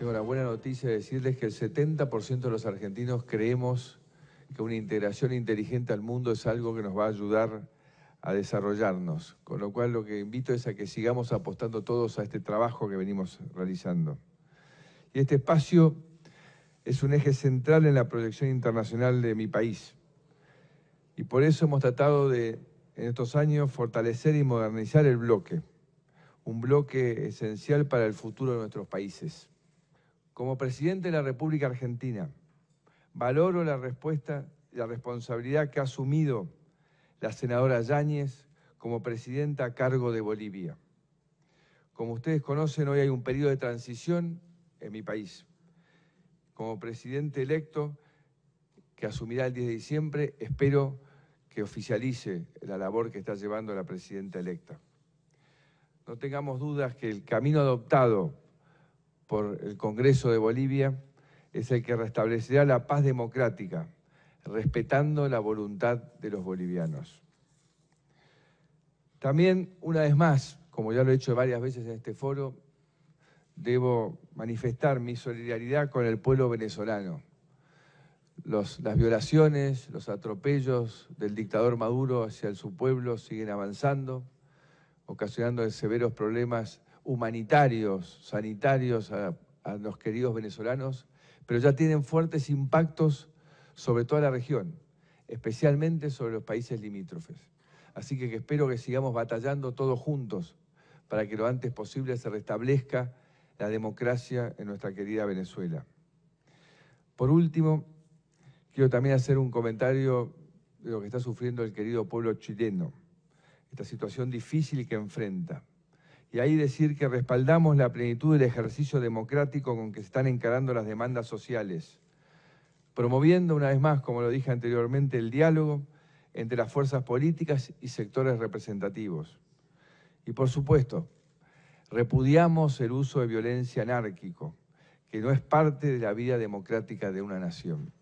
Tengo la buena noticia de decirles que el 70% de los argentinos creemos que una integración inteligente al mundo es algo que nos va a ayudar a desarrollarnos. Con lo cual lo que invito es a que sigamos apostando todos a este trabajo que venimos realizando. Y este espacio es un eje central en la proyección internacional de mi país. Y por eso hemos tratado de, en estos años, fortalecer y modernizar el bloque. Un bloque esencial para el futuro de nuestros países. Como presidente de la República Argentina, valoro la respuesta y la responsabilidad que ha asumido la senadora Yáñez como presidenta a cargo de Bolivia. Como ustedes conocen, hoy hay un periodo de transición en mi país. Como presidente electo, que asumirá el 10 de diciembre, espero que oficialice la labor que está llevando la presidenta electa. No tengamos dudas que el camino adoptado por el Congreso de Bolivia es el que restablecerá la paz democrática, respetando la voluntad de los bolivianos. También, una vez más, como ya lo he hecho varias veces en este foro, debo manifestar mi solidaridad con el pueblo venezolano. las violaciones, los atropellos del dictador Maduro hacia su pueblo siguen avanzando, ocasionando severos problemas humanitarios, sanitarios a, los queridos venezolanos, pero ya tienen fuertes impactos sobre toda la región, especialmente sobre los países limítrofes. Así que espero que sigamos batallando todos juntos para que lo antes posible se restablezca la democracia en nuestra querida Venezuela. Por último, quiero también hacer un comentario de lo que está sufriendo el querido pueblo chileno, esta situación difícil que enfrenta y ahí decir que respaldamos la plenitud del ejercicio democrático con que se están encarando las demandas sociales, promoviendo una vez más, como lo dije anteriormente, el diálogo entre las fuerzas políticas y sectores representativos. Y por supuesto, repudiamos el uso de violencia anárquico, que no es parte de la vida democrática de una nación.